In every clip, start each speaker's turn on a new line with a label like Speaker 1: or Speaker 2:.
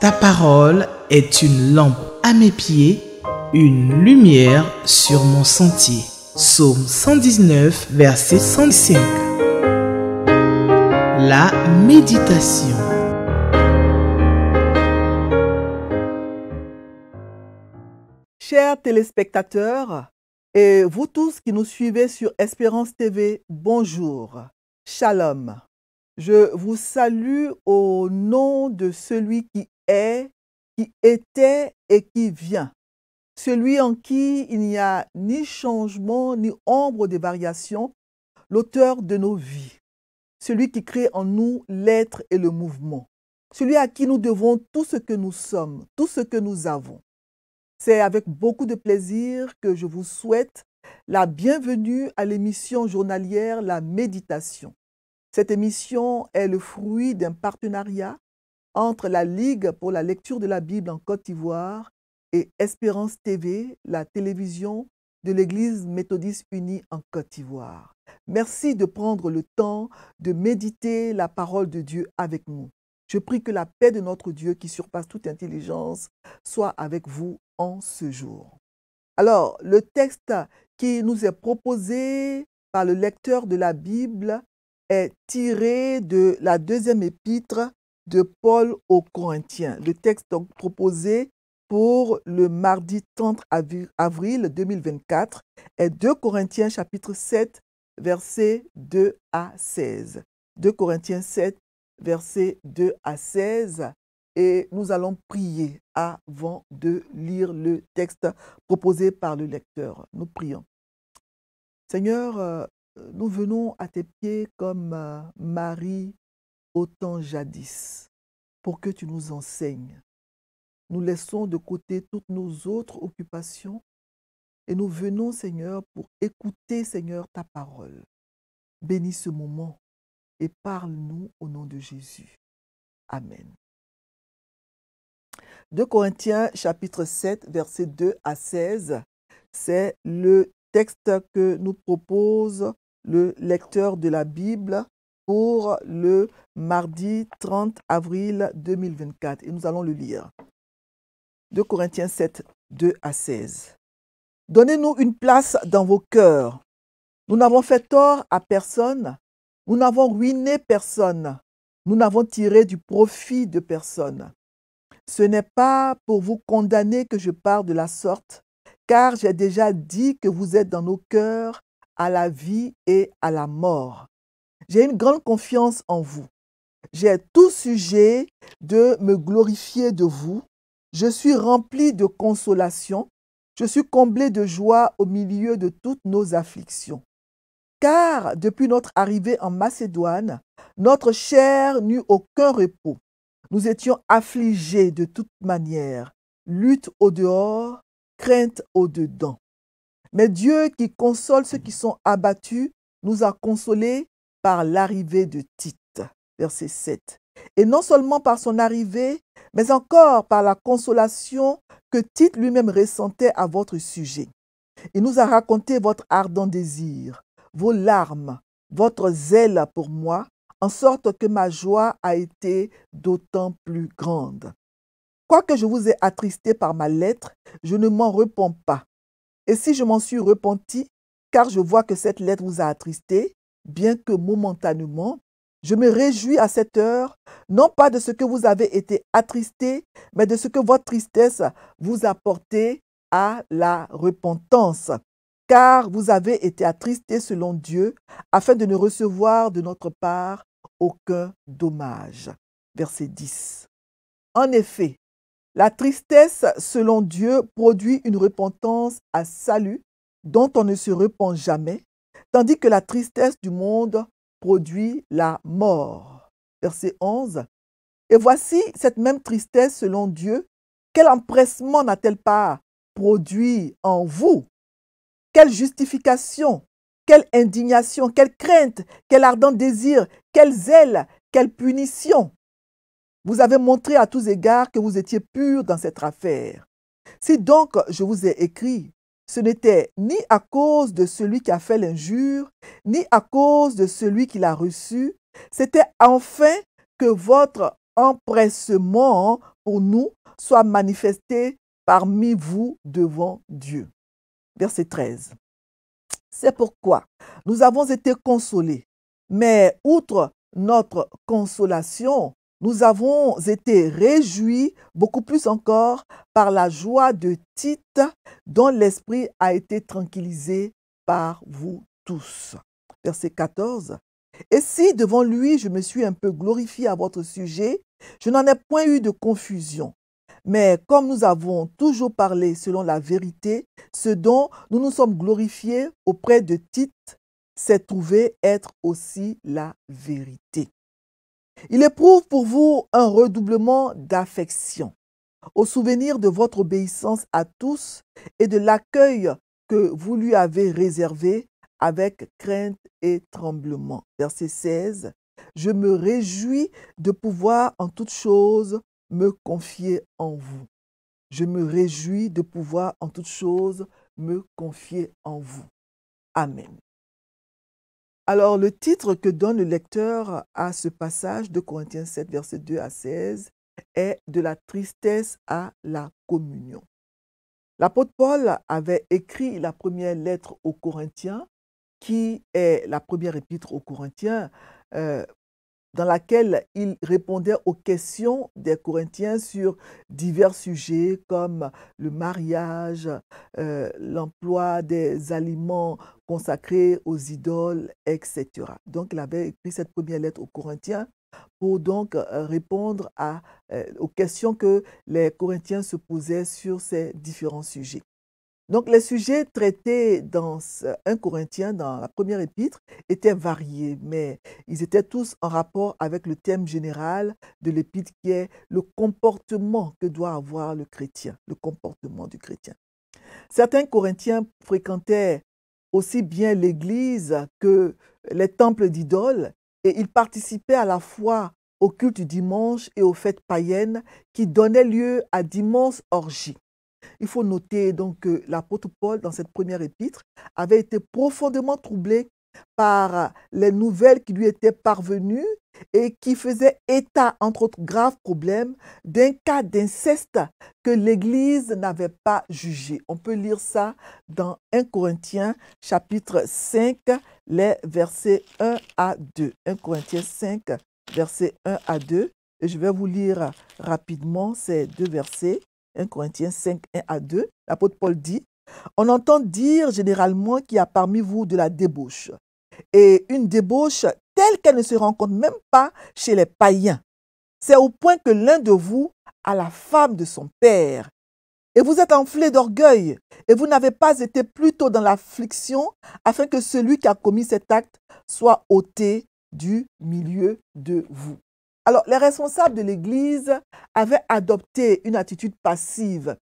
Speaker 1: Ta parole est une lampe à mes pieds, une lumière sur mon sentier. Psaume 119, verset 105. La méditation. Chers téléspectateurs et vous tous qui nous suivez sur Espérance TV, bonjour. Shalom. Je vous salue au nom de celui qui est, qui était et qui vient, celui en qui il n'y a ni changement ni ombre de variation, l'auteur de nos vies, celui qui crée en nous l'être et le mouvement, celui à qui nous devons tout ce que nous sommes, tout ce que nous avons. C'est avec beaucoup de plaisir que je vous souhaite la bienvenue à l'émission journalière La Méditation. Cette émission est le fruit d'un partenariat entre la Ligue pour la lecture de la Bible en Côte d'Ivoire et Espérance TV, la télévision de l'Église méthodiste unie en Côte d'Ivoire. Merci de prendre le temps de méditer la parole de Dieu avec nous. Je prie que la paix de notre Dieu qui surpasse toute intelligence soit avec vous en ce jour. Alors, le texte qui nous est proposé par le lecteur de la Bible est tiré de la deuxième épître de Paul aux Corinthiens. Le texte donc proposé pour le mardi 30 avril 2024 est 2 Corinthiens chapitre 7 versets 2 à 16. 2 Corinthiens 7 versets 2 à 16 et nous allons prier avant de lire le texte proposé par le lecteur. Nous prions. Seigneur, euh, nous venons à tes pieds comme euh, Marie « Autant jadis, pour que tu nous enseignes. Nous laissons de côté toutes nos autres occupations et nous venons, Seigneur, pour écouter, Seigneur, ta parole. Bénis ce moment et parle-nous au nom de Jésus. Amen. 2 Corinthiens chapitre 7, versets 2 à 16, c'est le texte que nous propose le lecteur de la Bible pour le mardi 30 avril 2024. Et nous allons le lire. 2 Corinthiens 7, 2 à 16. Donnez-nous une place dans vos cœurs. Nous n'avons fait tort à personne. Nous n'avons ruiné personne. Nous n'avons tiré du profit de personne. Ce n'est pas pour vous condamner que je parle de la sorte, car j'ai déjà dit que vous êtes dans nos cœurs à la vie et à la mort. J'ai une grande confiance en vous. J'ai tout sujet de me glorifier de vous. Je suis rempli de consolation. Je suis comblé de joie au milieu de toutes nos afflictions. Car depuis notre arrivée en Macédoine, notre chair n'eut aucun repos. Nous étions affligés de toute manière, lutte au dehors, crainte au dedans. Mais Dieu qui console ceux qui sont abattus nous a consolés par l'arrivée de Tite. Verset 7. Et non seulement par son arrivée, mais encore par la consolation que Tite lui-même ressentait à votre sujet. Il nous a raconté votre ardent désir, vos larmes, votre zèle pour moi, en sorte que ma joie a été d'autant plus grande. Quoique je vous ai attristé par ma lettre, je ne m'en repens pas. Et si je m'en suis repenti, car je vois que cette lettre vous a attristé, bien que momentanément, je me réjouis à cette heure, non pas de ce que vous avez été attristé, mais de ce que votre tristesse vous a porté à la repentance. Car vous avez été attristé selon Dieu, afin de ne recevoir de notre part aucun dommage. Verset 10. En effet, la tristesse selon Dieu produit une repentance à salut dont on ne se repent jamais, Tandis que la tristesse du monde produit la mort. Verset 11. Et voici cette même tristesse selon Dieu. Quel empressement n'a-t-elle pas produit en vous Quelle justification Quelle indignation Quelle crainte Quel ardent désir Quel zèle Quelle punition Vous avez montré à tous égards que vous étiez pur dans cette affaire. Si donc je vous ai écrit, ce n'était ni à cause de celui qui a fait l'injure, ni à cause de celui qui l'a reçu, c'était enfin que votre empressement pour nous soit manifesté parmi vous devant Dieu. Verset 13. C'est pourquoi nous avons été consolés, mais outre notre consolation, nous avons été réjouis beaucoup plus encore par la joie de Tite dont l'esprit a été tranquillisé par vous tous. Verset 14. Et si devant lui je me suis un peu glorifié à votre sujet, je n'en ai point eu de confusion. Mais comme nous avons toujours parlé selon la vérité, ce dont nous nous sommes glorifiés auprès de Tite s'est trouvé être aussi la vérité. Il éprouve pour vous un redoublement d'affection au souvenir de votre obéissance à tous et de l'accueil que vous lui avez réservé avec crainte et tremblement. Verset 16. Je me réjouis de pouvoir en toutes choses me confier en vous. Je me réjouis de pouvoir en toutes choses me confier en vous. Amen. Alors, le titre que donne le lecteur à ce passage de Corinthiens 7, verset 2 à 16 est De la tristesse à la communion. L'apôtre Paul avait écrit la première lettre aux Corinthiens, qui est la première épître aux Corinthiens, euh, dans laquelle il répondait aux questions des Corinthiens sur divers sujets comme le mariage, euh, l'emploi des aliments consacrés aux idoles, etc. Donc il avait écrit cette première lettre aux Corinthiens pour donc euh, répondre euh, aux questions que les Corinthiens se posaient sur ces différents sujets. Donc les sujets traités dans 1 Corinthiens, dans la première épître, étaient variés, mais ils étaient tous en rapport avec le thème général de l'épître qui est le comportement que doit avoir le chrétien, le comportement du chrétien. Certains Corinthiens fréquentaient aussi bien l'Église que les temples d'idoles et ils participaient à la fois au culte du dimanche et aux fêtes païennes qui donnaient lieu à d'immenses orgies. Il faut noter donc que l'apôtre Paul, dans cette première épître, avait été profondément troublé par les nouvelles qui lui étaient parvenues et qui faisaient état, entre autres graves problèmes, d'un cas d'inceste que l'Église n'avait pas jugé. On peut lire ça dans 1 Corinthiens chapitre 5, les versets 1 à 2. 1 Corinthiens 5, versets 1 à 2. je vais vous lire rapidement ces deux versets. 1 Corinthiens 5, 1 à 2, l'apôtre Paul dit, On entend dire généralement qu'il y a parmi vous de la débauche, et une débauche telle qu'elle ne se rencontre même pas chez les païens. C'est au point que l'un de vous a la femme de son père, et vous êtes enflé d'orgueil, et vous n'avez pas été plutôt dans l'affliction, afin que celui qui a commis cet acte soit ôté du milieu de vous. Alors, les responsables de l'Église avaient adopté une attitude passive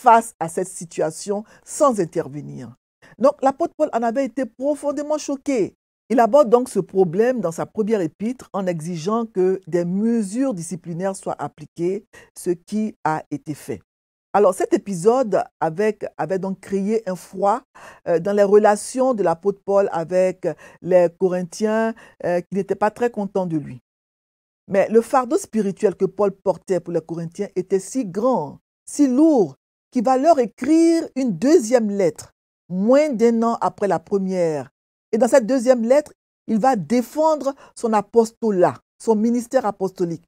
Speaker 1: face à cette situation sans intervenir. Donc, l'apôtre Paul en avait été profondément choqué. Il aborde donc ce problème dans sa première épître en exigeant que des mesures disciplinaires soient appliquées, ce qui a été fait. Alors cet épisode avait donc créé un froid euh, dans les relations de l'apôtre Paul avec les Corinthiens euh, qui n'étaient pas très contents de lui. Mais le fardeau spirituel que Paul portait pour les Corinthiens était si grand, si lourd, qu'il va leur écrire une deuxième lettre, moins d'un an après la première. Et dans cette deuxième lettre, il va défendre son apostolat, son ministère apostolique,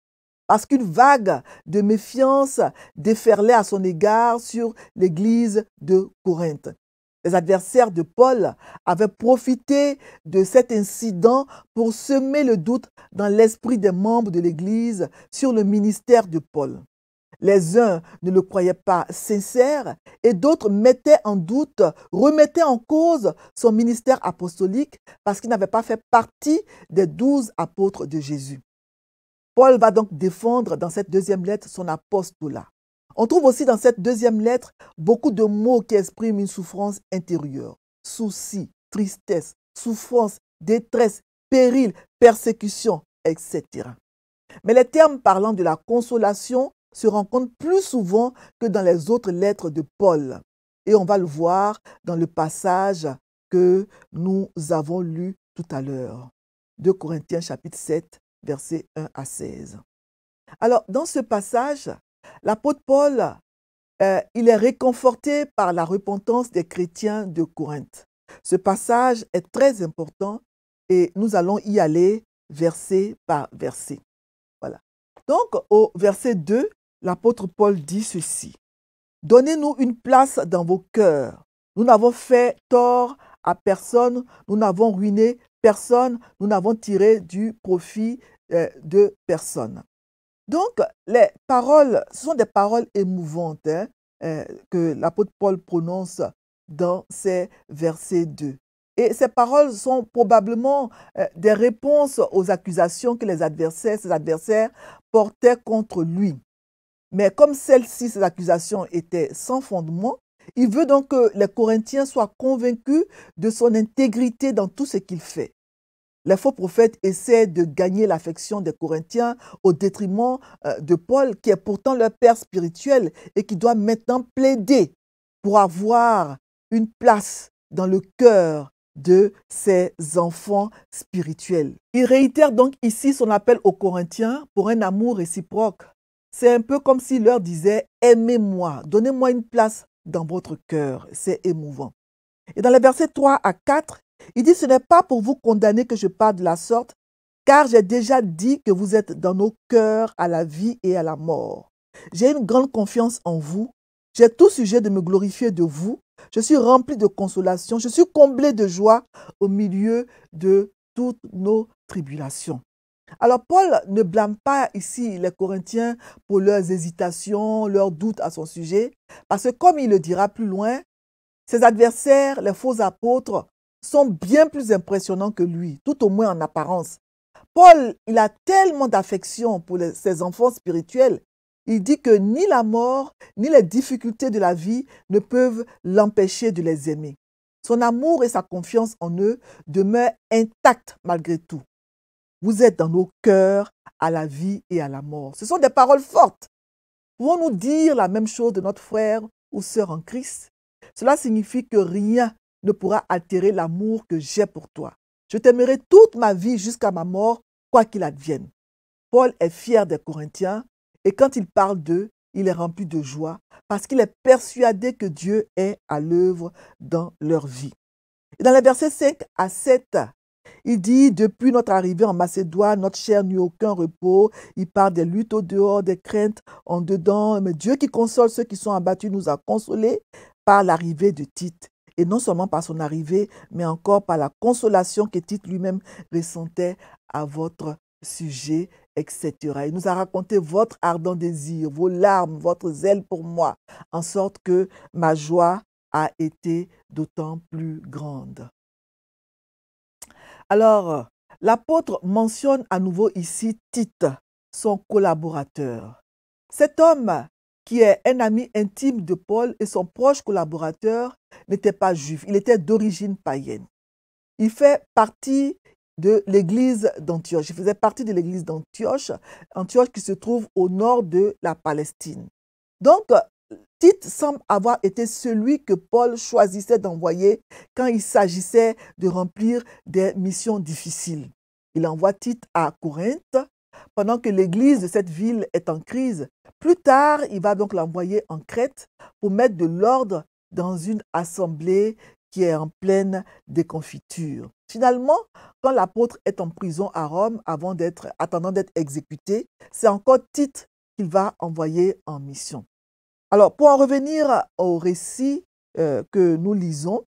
Speaker 1: parce qu'une vague de méfiance déferlait à son égard sur l'église de Corinthe. Les adversaires de Paul avaient profité de cet incident pour semer le doute dans l'esprit des membres de l'Église sur le ministère de Paul. Les uns ne le croyaient pas sincère et d'autres mettaient en doute, remettaient en cause son ministère apostolique parce qu'il n'avait pas fait partie des douze apôtres de Jésus. Paul va donc défendre dans cette deuxième lettre son apostolat. On trouve aussi dans cette deuxième lettre beaucoup de mots qui expriment une souffrance intérieure. Souci, tristesse, souffrance, détresse, péril, persécution, etc. Mais les termes parlant de la consolation se rencontrent plus souvent que dans les autres lettres de Paul. Et on va le voir dans le passage que nous avons lu tout à l'heure. 2 Corinthiens chapitre 7, versets 1 à 16. Alors, dans ce passage, L'apôtre Paul, euh, il est réconforté par la repentance des chrétiens de Corinthe. Ce passage est très important et nous allons y aller verset par verset. Voilà. Donc au verset 2, l'apôtre Paul dit ceci. Donnez-nous une place dans vos cœurs. Nous n'avons fait tort à personne, nous n'avons ruiné personne, nous n'avons tiré du profit euh, de personne. Donc, les paroles, ce sont des paroles émouvantes hein, euh, que l'apôtre Paul prononce dans ces versets 2. Et ces paroles sont probablement euh, des réponses aux accusations que les ses adversaires portaient contre lui. Mais comme celles-ci, ces accusations étaient sans fondement, il veut donc que les Corinthiens soient convaincus de son intégrité dans tout ce qu'il fait. Les faux prophètes essaient de gagner l'affection des Corinthiens au détriment euh, de Paul, qui est pourtant leur père spirituel et qui doit maintenant plaider pour avoir une place dans le cœur de ses enfants spirituels. Il réitère donc ici son appel aux Corinthiens pour un amour réciproque. C'est un peu comme s'il leur disait Aimez-moi, donnez-moi une place dans votre cœur. C'est émouvant. Et dans les versets 3 à 4, il dit, ce n'est pas pour vous condamner que je parle de la sorte, car j'ai déjà dit que vous êtes dans nos cœurs à la vie et à la mort. J'ai une grande confiance en vous. J'ai tout sujet de me glorifier de vous. Je suis rempli de consolation. Je suis comblé de joie au milieu de toutes nos tribulations. Alors Paul ne blâme pas ici les Corinthiens pour leurs hésitations, leurs doutes à son sujet, parce que comme il le dira plus loin, ses adversaires, les faux apôtres, sont bien plus impressionnants que lui, tout au moins en apparence. Paul, il a tellement d'affection pour ses enfants spirituels, il dit que ni la mort, ni les difficultés de la vie ne peuvent l'empêcher de les aimer. Son amour et sa confiance en eux demeurent intacts malgré tout. Vous êtes dans nos cœurs à la vie et à la mort. Ce sont des paroles fortes. Pouvons-nous dire la même chose de notre frère ou sœur en Christ Cela signifie que rien ne pourra altérer l'amour que j'ai pour toi. Je t'aimerai toute ma vie jusqu'à ma mort, quoi qu'il advienne. Paul est fier des Corinthiens et quand il parle d'eux, il est rempli de joie parce qu'il est persuadé que Dieu est à l'œuvre dans leur vie. dans les versets 5 à 7, il dit, depuis notre arrivée en Macédoine, notre chair n'eut aucun repos. Il parle des luttes au dehors, des craintes en dedans. Mais Dieu qui console ceux qui sont abattus nous a consolés par l'arrivée de Tite et non seulement par son arrivée, mais encore par la consolation que Tite lui-même ressentait à votre sujet, etc. Il nous a raconté votre ardent désir, vos larmes, votre zèle pour moi, en sorte que ma joie a été d'autant plus grande. Alors, l'apôtre mentionne à nouveau ici Tite, son collaborateur. Cet homme qui est un ami intime de Paul et son proche collaborateur, n'était pas juif. Il était d'origine païenne. Il fait partie de l'église d'Antioche. Il faisait partie de l'église d'Antioche, Antioche qui se trouve au nord de la Palestine. Donc, Tite semble avoir été celui que Paul choisissait d'envoyer quand il s'agissait de remplir des missions difficiles. Il envoie Tite à Corinthe pendant que l'église de cette ville est en crise. Plus tard, il va donc l'envoyer en Crète pour mettre de l'ordre dans une assemblée qui est en pleine déconfiture. Finalement, quand l'apôtre est en prison à Rome avant d'être, attendant d'être exécuté, c'est encore Tite qu'il va envoyer en mission. Alors, pour en revenir au récit euh, que nous lisons,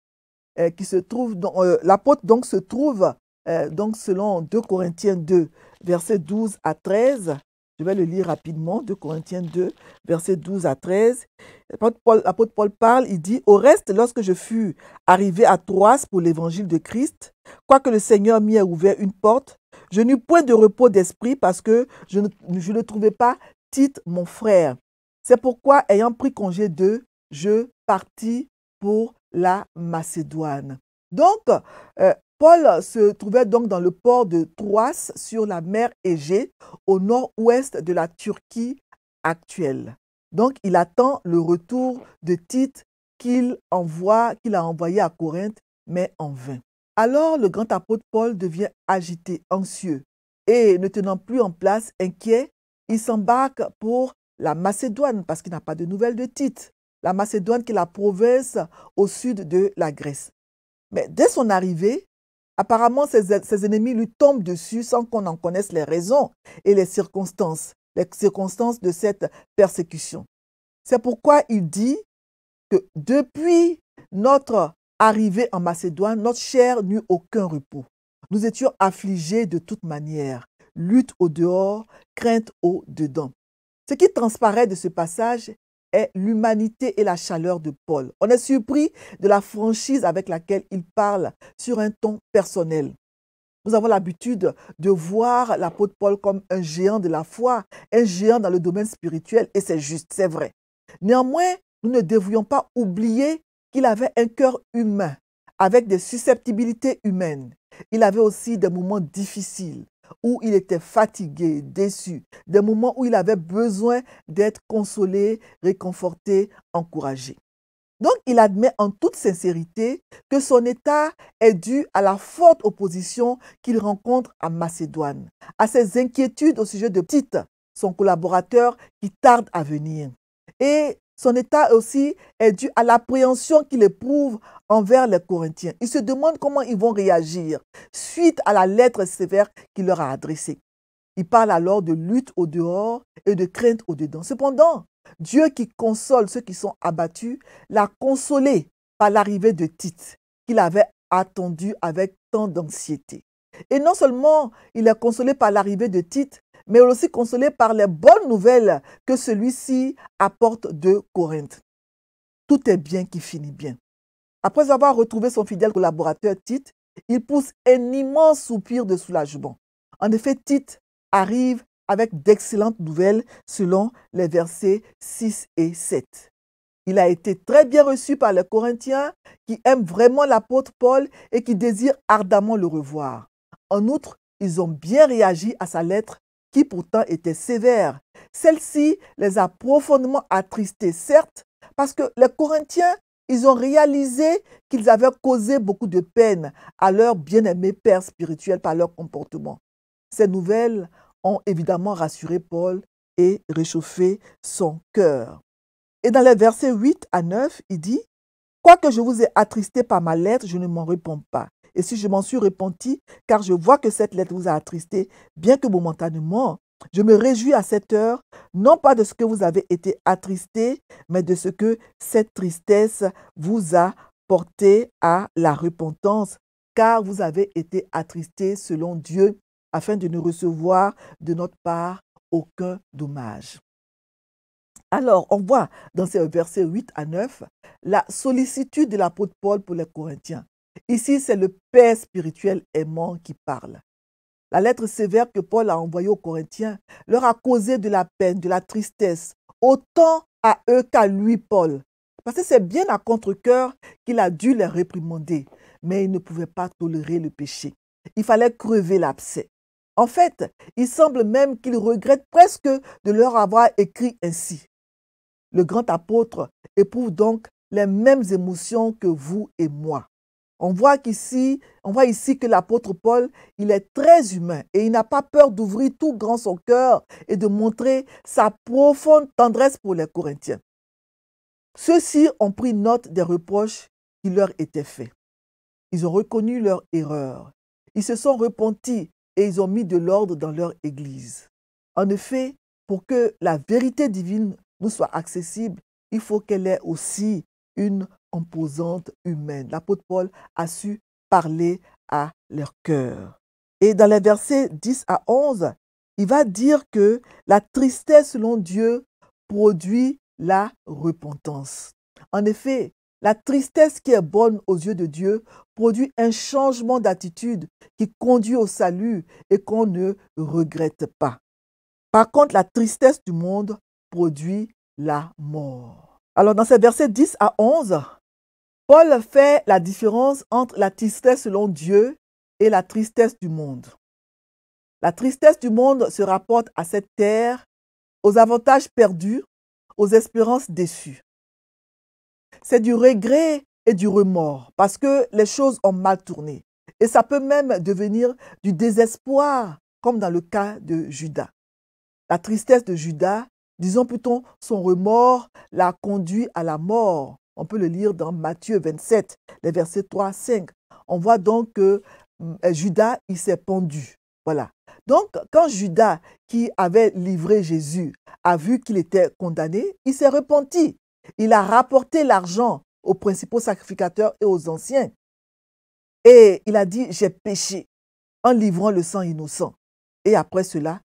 Speaker 1: euh, qui se trouve, euh, l'apôtre donc se trouve donc selon 2 Corinthiens 2, versets 12 à 13. Je vais le lire rapidement, 2 Corinthiens 2, versets 12 à 13. L'apôtre Paul, parle, il dit, Au reste, lorsque je fus arrivé à Troas pour l'évangile de Christ, quoique le Seigneur m'y ait ouvert une porte, je n'eus point de repos d'esprit parce que je ne, le trouvais pas Tite, mon frère. C'est pourquoi, ayant pris congé d'eux, je partis pour la Macédoine. Donc, euh, Paul se trouvait donc dans le port de Troas sur la mer Égée, au nord-ouest de la Turquie actuelle. Donc il attend le retour de Tite qu'il envoie, qu'il a envoyé à Corinthe, mais en vain. Alors le grand apôtre Paul devient agité, anxieux, et ne tenant plus en place, inquiet, il s'embarque pour la Macédoine parce qu'il n'a pas de nouvelles de Tite. La Macédoine qui est la province au sud de la Grèce. Mais dès son arrivée, Apparemment, ses, ennemis lui tombent dessus sans qu'on en connaisse les raisons et les circonstances, les circonstances de cette persécution. C'est pourquoi il dit que depuis notre arrivée en Macédoine, notre chair n'eut aucun repos. Nous étions affligés de toute manière, lutte au dehors, crainte au dedans. Ce qui transparaît de ce passage, est l'humanité et la chaleur de Paul. On est surpris de la franchise avec laquelle il parle sur un ton personnel. Nous avons l'habitude de voir l'apôtre Paul comme un géant de la foi, un géant dans le domaine spirituel, et c'est juste, c'est vrai. Néanmoins, nous ne devrions pas oublier qu'il avait un cœur humain, avec des susceptibilités humaines. Il avait aussi des moments difficiles où il était fatigué, déçu, des moments où il avait besoin d'être consolé, réconforté, encouragé. Donc il admet en toute sincérité que son état est dû à la forte opposition qu'il rencontre à Macédoine, à ses inquiétudes au sujet de Tite, son collaborateur qui tarde à venir, et son état aussi est dû à l'appréhension qu'il éprouve envers les Corinthiens. Il se demande comment ils vont réagir suite à la lettre sévère qu'il leur a adressée. Il parle alors de lutte au dehors et de crainte au dedans. Cependant, Dieu qui console ceux qui sont abattus l'a consolé par l'arrivée de Tite, qu'il avait attendu avec tant d'anxiété. Et non seulement il est consolé par l'arrivée de Tite, mais aussi consolé par les bonnes nouvelles que celui-ci apporte de Corinthe. Tout est bien qui finit bien. Après avoir retrouvé son fidèle collaborateur Tite, il pousse un immense soupir de soulagement. En effet, Tite arrive avec d'excellentes nouvelles selon les versets 6 et 7. Il a été très bien reçu par les Corinthiens qui aiment vraiment l'apôtre Paul et qui désirent ardemment le revoir. En outre, ils ont bien réagi à sa lettre qui pourtant étaient sévères. Celle-ci les a profondément attristés, certes, parce que les Corinthiens, ils ont réalisé qu'ils avaient causé beaucoup de peine à leur bien-aimé Père spirituel par leur comportement. Ces nouvelles ont évidemment rassuré Paul et réchauffé son cœur. Et dans les versets 8 à 9, il dit, Quoique je vous ai attristé par ma lettre, je ne m'en réponds pas, et si je m'en suis repenti, car je vois que cette lettre vous a attristé, bien que momentanément, je me réjouis à cette heure, non pas de ce que vous avez été attristé, mais de ce que cette tristesse vous a porté à la repentance, car vous avez été attristé selon Dieu, afin de ne recevoir de notre part aucun dommage. Alors, on voit dans ces versets 8 à 9 la sollicitude de l'apôtre Paul pour les Corinthiens. Ici, c'est le Père spirituel aimant qui parle. La lettre sévère que Paul a envoyée aux Corinthiens leur a causé de la peine, de la tristesse, autant à eux qu'à lui, Paul. Parce que c'est bien à contre-coeur qu'il a dû les réprimander, mais il ne pouvait pas tolérer le péché. Il fallait crever l'abcès. En fait, il semble même qu'ils regrettent presque de leur avoir écrit ainsi. Le grand apôtre éprouve donc les mêmes émotions que vous et moi. On voit qu'ici, on voit ici que l'apôtre Paul, il est très humain et il n'a pas peur d'ouvrir tout grand son cœur et de montrer sa profonde tendresse pour les Corinthiens. Ceux-ci ont pris note des reproches qui leur étaient faits. Ils ont reconnu leur erreur. Ils se sont repentis et ils ont mis de l'ordre dans leur Église. En effet, pour que la vérité divine nous soit accessible, il faut qu'elle ait aussi une composante humaine. L'apôtre Paul a su parler à leur cœur. Et dans les versets 10 à 11, il va dire que la tristesse selon Dieu produit la repentance. En effet, la tristesse qui est bonne aux yeux de Dieu produit un changement d'attitude qui conduit au salut et qu'on ne regrette pas. Par contre, la tristesse du monde produit la mort. Alors dans ces versets 10 à 11, Paul fait la différence entre la tristesse selon Dieu et la tristesse du monde. La tristesse du monde se rapporte à cette terre, aux avantages perdus, aux espérances déçues. C'est du regret et du remords parce que les choses ont mal tourné. Et ça peut même devenir du désespoir, comme dans le cas de Judas. La tristesse de Judas, disons plutôt son remords, l'a conduit à la mort on peut le lire dans Matthieu 27, les versets 3 à 5. On voit donc que mm, Judas, il s'est pendu. Voilà. Donc, quand Judas, qui avait livré Jésus, a vu qu'il était condamné, il s'est repenti. Il a rapporté l'argent aux principaux sacrificateurs et aux anciens. Et il a dit, j'ai péché en livrant le sang innocent. Et après cela,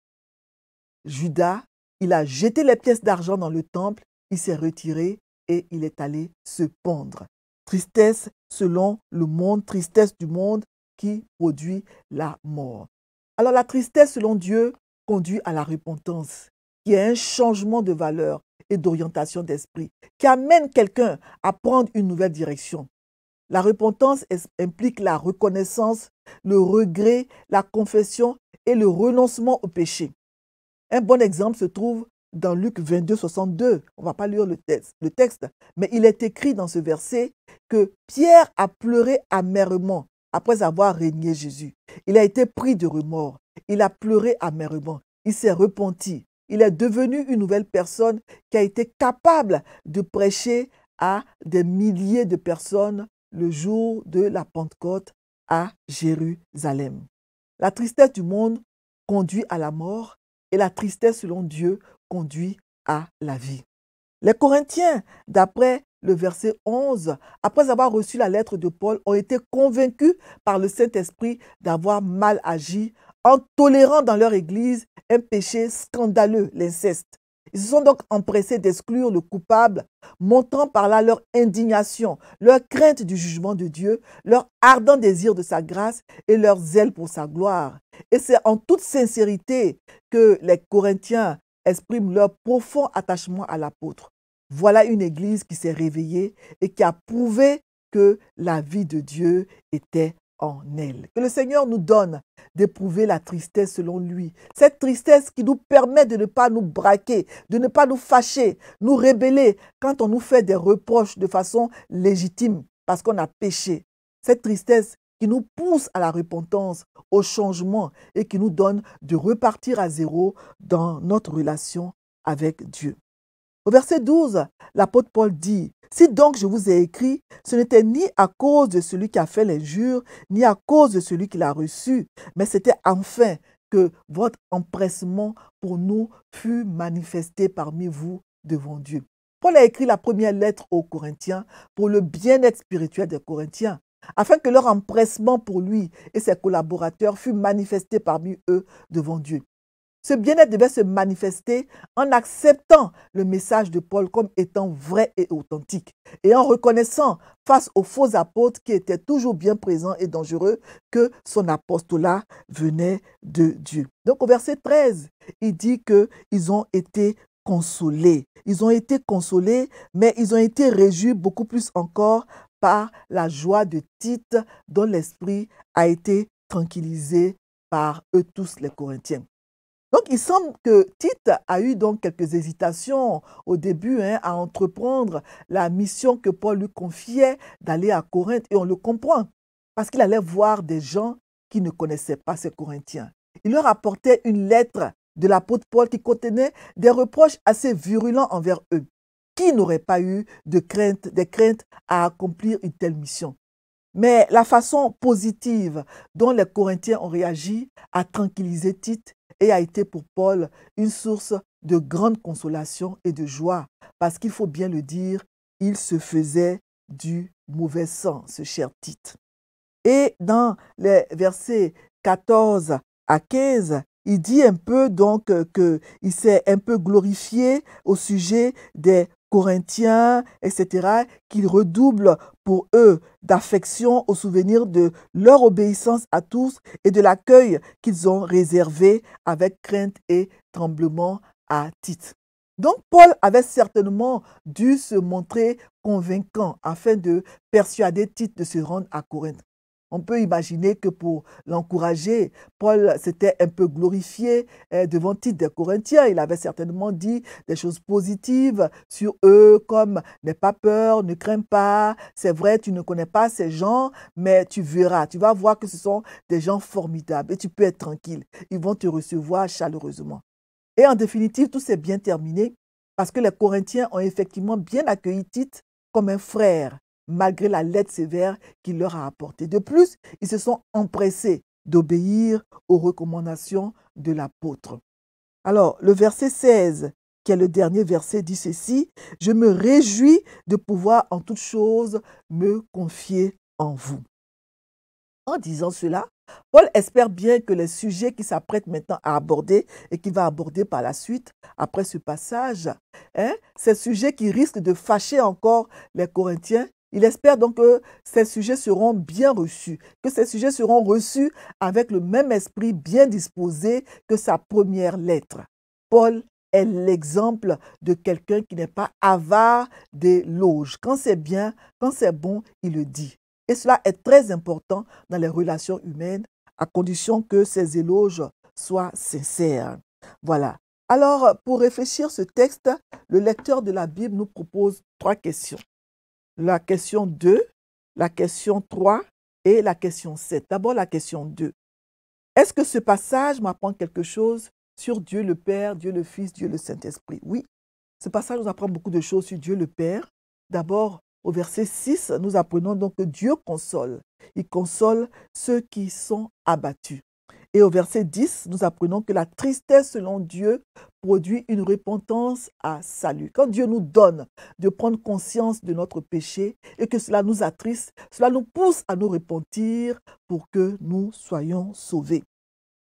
Speaker 1: Judas, il a jeté les pièces d'argent dans le temple, il s'est retiré et il est allé se pendre. Tristesse selon le monde, tristesse du monde qui produit la mort. Alors la tristesse selon Dieu conduit à la repentance, qui est un changement de valeur et d'orientation d'esprit, qui amène quelqu'un à prendre une nouvelle direction. La repentance implique la reconnaissance, le regret, la confession et le renoncement au péché. Un bon exemple se trouve dans Luc 22, 62. On ne va pas lire le texte, le texte, mais il est écrit dans ce verset que Pierre a pleuré amèrement après avoir régné Jésus. Il a été pris de remords. Il a pleuré amèrement. Il s'est repenti. Il est devenu une nouvelle personne qui a été capable de prêcher à des milliers de personnes le jour de la Pentecôte à Jérusalem. La tristesse du monde conduit à la mort, et la tristesse selon Dieu conduit à la vie. Les Corinthiens, d'après le verset 11, après avoir reçu la lettre de Paul, ont été convaincus par le Saint-Esprit d'avoir mal agi en tolérant dans leur Église un péché scandaleux, l'inceste. Ils se sont donc empressés d'exclure le coupable, montrant par là leur indignation, leur crainte du jugement de Dieu, leur ardent désir de sa grâce et leur zèle pour sa gloire. Et c'est en toute sincérité que les Corinthiens expriment leur profond attachement à l'apôtre. Voilà une Église qui s'est réveillée et qui a prouvé que la vie de Dieu était en elle. Que le Seigneur nous donne d'éprouver la tristesse selon lui. Cette tristesse qui nous permet de ne pas nous braquer, de ne pas nous fâcher, nous rébeller quand on nous fait des reproches de façon légitime parce qu'on a péché. Cette tristesse qui nous pousse à la repentance, au changement et qui nous donne de repartir à zéro dans notre relation avec Dieu. Au verset 12, l'apôtre Paul dit, Si donc je vous ai écrit, ce n'était ni à cause de celui qui a fait les jures, ni à cause de celui qui l'a reçu, mais c'était enfin que votre empressement pour nous fut manifesté parmi vous devant Dieu. Paul a écrit la première lettre aux Corinthiens pour le bien-être spirituel des Corinthiens, afin que leur empressement pour lui et ses collaborateurs fût manifesté parmi eux devant Dieu. Ce bien-être devait se manifester en acceptant le message de Paul comme étant vrai et authentique, et en reconnaissant face aux faux apôtres qui étaient toujours bien présents et dangereux que son apostolat venait de Dieu. Donc au verset 13, il dit qu'ils ont été consolés. Ils ont été consolés, mais ils ont été réjouis beaucoup plus encore par la joie de Tite dont l'esprit a été tranquillisé par eux tous les Corinthiens. Donc, il semble que Tite a eu donc quelques hésitations au début hein, à entreprendre la mission que Paul lui confiait d'aller à Corinthe, et on le comprend, parce qu'il allait voir des gens qui ne connaissaient pas ces Corinthiens. Il leur apportait une lettre de l'apôtre Paul qui contenait des reproches assez virulents envers eux. Qui n'aurait pas eu de crainte, des craintes à accomplir une telle mission mais la façon positive dont les Corinthiens ont réagi a tranquillisé Tite et a été pour Paul une source de grande consolation et de joie, parce qu'il faut bien le dire, il se faisait du mauvais sang, ce cher Tite. Et dans les versets 14 à 15, il dit un peu donc qu'il s'est un peu glorifié au sujet des Corinthiens, etc., qu'ils redoublent pour eux d'affection au souvenir de leur obéissance à tous et de l'accueil qu'ils ont réservé avec crainte et tremblement à Tite. Donc Paul avait certainement dû se montrer convaincant afin de persuader Tite de se rendre à Corinthe. On peut imaginer que pour l'encourager, Paul s'était un peu glorifié euh, devant Tite des Corinthiens. Il avait certainement dit des choses positives sur eux, comme n'aie pas peur, ne crains pas. C'est vrai, tu ne connais pas ces gens, mais tu verras, tu vas voir que ce sont des gens formidables et tu peux être tranquille. Ils vont te recevoir chaleureusement. Et en définitive, tout s'est bien terminé parce que les Corinthiens ont effectivement bien accueilli Tite comme un frère malgré la lettre sévère qu'il leur a apportée. De plus, ils se sont empressés d'obéir aux recommandations de l'apôtre. Alors, le verset 16, qui est le dernier verset, dit ceci, Je me réjouis de pouvoir en toutes choses me confier en vous. En disant cela, Paul espère bien que les sujets qu'il s'apprête maintenant à aborder et qu'il va aborder par la suite, après ce passage, hein, ces sujets qui risquent de fâcher encore les Corinthiens, il espère donc que ces sujets seront bien reçus, que ces sujets seront reçus avec le même esprit bien disposé que sa première lettre. Paul est l'exemple de quelqu'un qui n'est pas avare des loges. Quand c'est bien, quand c'est bon, il le dit. Et cela est très important dans les relations humaines, à condition que ces éloges soient sincères. Voilà. Alors, pour réfléchir ce texte, le lecteur de la Bible nous propose trois questions la question 2, la question 3 et la question 7. D'abord la question 2. Est-ce que ce passage m'apprend quelque chose sur Dieu le Père, Dieu le Fils, Dieu le Saint-Esprit Oui, ce passage nous apprend beaucoup de choses sur Dieu le Père. D'abord, au verset 6, nous apprenons donc que Dieu console. Il console ceux qui sont abattus. Et au verset 10, nous apprenons que la tristesse selon Dieu produit une repentance à salut. Quand Dieu nous donne de prendre conscience de notre péché et que cela nous attriste, cela nous pousse à nous repentir pour que nous soyons sauvés.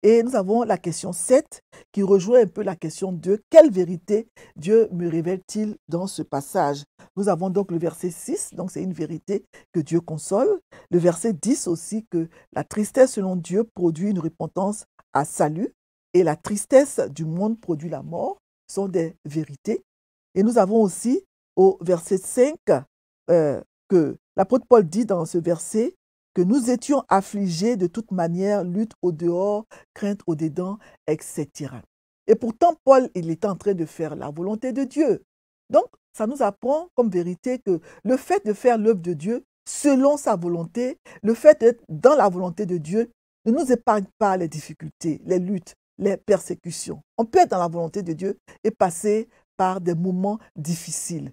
Speaker 1: Et nous avons la question 7 qui rejoint un peu la question de « Quelle vérité Dieu me révèle-t-il dans ce passage Nous avons donc le verset 6, donc c'est une vérité que Dieu console. Le verset 10 aussi que la tristesse selon Dieu produit une repentance à salut et la tristesse du monde produit la mort sont des vérités. Et nous avons aussi au verset 5 euh, que l'apôtre Paul dit dans ce verset que nous étions affligés de toute manière, lutte au dehors, crainte au dedans, etc. Et pourtant, Paul, il est en train de faire la volonté de Dieu. Donc, ça nous apprend comme vérité que le fait de faire l'œuvre de Dieu selon sa volonté, le fait d'être dans la volonté de Dieu, ne nous épargne pas les difficultés, les luttes, les persécutions. On peut être dans la volonté de Dieu et passer par des moments difficiles.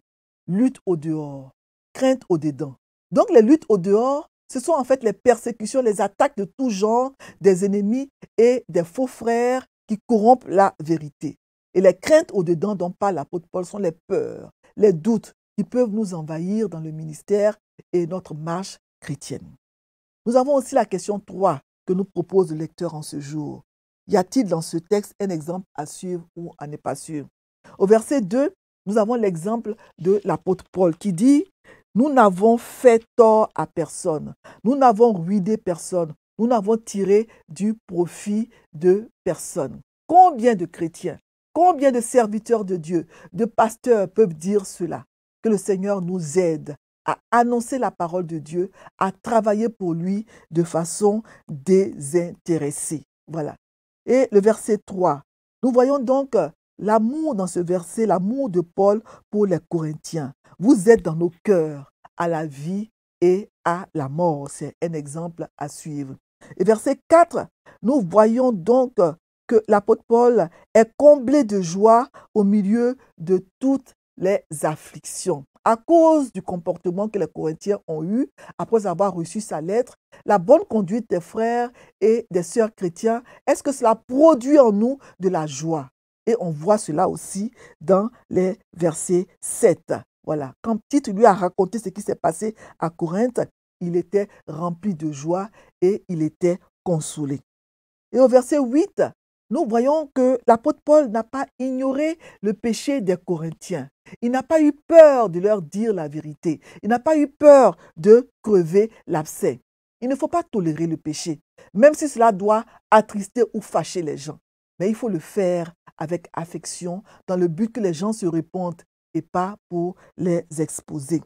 Speaker 1: Lutte au dehors, crainte au dedans. Donc les luttes au dehors, ce sont en fait les persécutions, les attaques de tout genre des ennemis et des faux frères qui corrompent la vérité. Et les craintes au-dedans dont parle l'apôtre Paul sont les peurs, les doutes qui peuvent nous envahir dans le ministère et notre marche chrétienne. Nous avons aussi la question 3 que nous propose le lecteur en ce jour. Y a-t-il dans ce texte un exemple à suivre ou à ne pas suivre Au verset 2, nous avons l'exemple de l'apôtre Paul qui dit nous n'avons fait tort à personne. Nous n'avons ruiné personne. Nous n'avons tiré du profit de personne. Combien de chrétiens, combien de serviteurs de Dieu, de pasteurs peuvent dire cela Que le Seigneur nous aide à annoncer la parole de Dieu, à travailler pour lui de façon désintéressée. Voilà. Et le verset 3, nous voyons donc L'amour dans ce verset, l'amour de Paul pour les Corinthiens. Vous êtes dans nos cœurs, à la vie et à la mort. C'est un exemple à suivre. Et verset 4, nous voyons donc que l'apôtre Paul est comblé de joie au milieu de toutes les afflictions. À cause du comportement que les Corinthiens ont eu après avoir reçu sa lettre, la bonne conduite des frères et des sœurs chrétiens, est-ce que cela produit en nous de la joie et on voit cela aussi dans les versets 7. Voilà. Quand Tite lui a raconté ce qui s'est passé à Corinthe, il était rempli de joie et il était consolé. Et au verset 8, nous voyons que l'apôtre Paul n'a pas ignoré le péché des Corinthiens. Il n'a pas eu peur de leur dire la vérité. Il n'a pas eu peur de crever l'abcès. Il ne faut pas tolérer le péché, même si cela doit attrister ou fâcher les gens. Mais il faut le faire avec affection, dans le but que les gens se répondent et pas pour les exposer.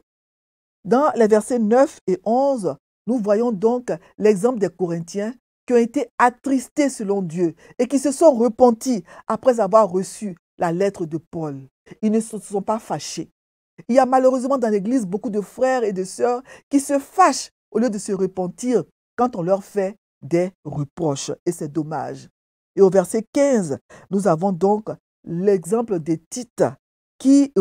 Speaker 1: Dans les versets 9 et 11, nous voyons donc l'exemple des Corinthiens qui ont été attristés selon Dieu et qui se sont repentis après avoir reçu la lettre de Paul. Ils ne se sont pas fâchés. Il y a malheureusement dans l'Église beaucoup de frères et de sœurs qui se fâchent au lieu de se repentir quand on leur fait des reproches. Et c'est dommage. Et au verset 15, nous avons donc l'exemple des Tite qui,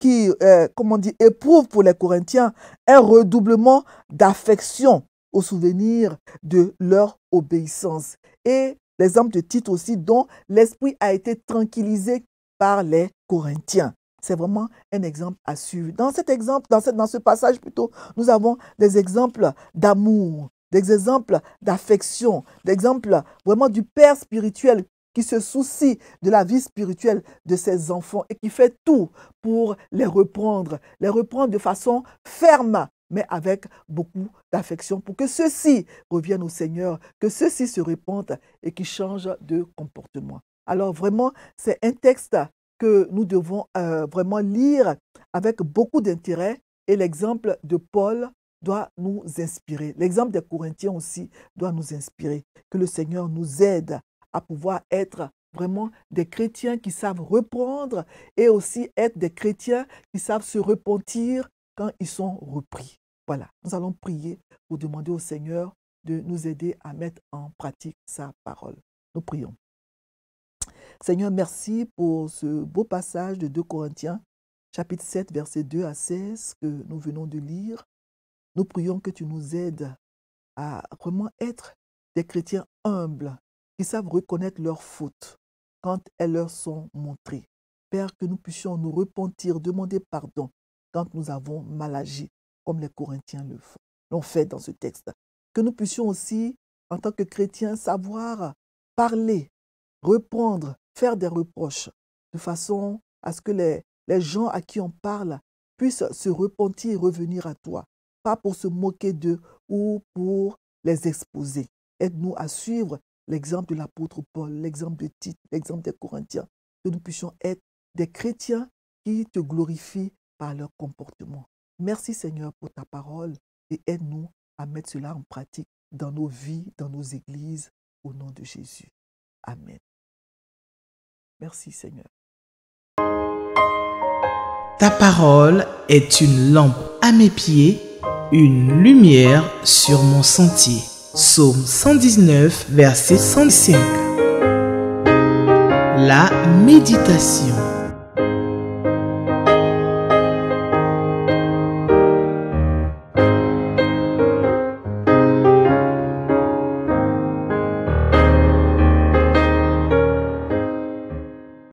Speaker 1: qui euh, comment dit, éprouve pour les Corinthiens un redoublement d'affection au souvenir de leur obéissance. Et l'exemple de Tite aussi dont l'esprit a été tranquillisé par les Corinthiens. C'est vraiment un exemple à suivre. Dans cet exemple, dans ce, dans ce passage plutôt, nous avons des exemples d'amour, des exemples d'affection, d'exemples vraiment du Père spirituel qui se soucie de la vie spirituelle de ses enfants et qui fait tout pour les reprendre, les reprendre de façon ferme, mais avec beaucoup d'affection pour que ceux-ci reviennent au Seigneur, que ceux-ci se répandent et qu'ils changent de comportement. Alors vraiment, c'est un texte que nous devons euh, vraiment lire avec beaucoup d'intérêt et l'exemple de Paul doit nous inspirer. L'exemple des Corinthiens aussi doit nous inspirer. Que le Seigneur nous aide à pouvoir être vraiment des chrétiens qui savent reprendre et aussi être des chrétiens qui savent se repentir quand ils sont repris. Voilà, nous allons prier pour demander au Seigneur de nous aider à mettre en pratique sa parole. Nous prions. Seigneur, merci pour ce beau passage de 2 Corinthiens, chapitre 7, verset 2 à 16 que nous venons de lire. Nous prions que tu nous aides à vraiment être des chrétiens humbles qui savent reconnaître leurs fautes quand elles leur sont montrées. Père, que nous puissions nous repentir, demander pardon quand nous avons mal agi, comme les Corinthiens le font, l'ont fait dans ce texte. Que nous puissions aussi, en tant que chrétiens, savoir parler, reprendre, faire des reproches, de façon à ce que les, les gens à qui on parle puissent se repentir et revenir à toi pas pour se moquer d'eux ou pour les exposer. Aide-nous à suivre l'exemple de l'apôtre Paul, l'exemple de Tite, l'exemple des Corinthiens, que nous puissions être des chrétiens qui te glorifient par leur comportement. Merci Seigneur pour ta parole et aide-nous à mettre cela en pratique dans nos vies, dans nos églises, au nom de Jésus. Amen. Merci Seigneur. Ta parole est une lampe à mes pieds une lumière sur mon sentier. Psaume 119, verset 105. La méditation.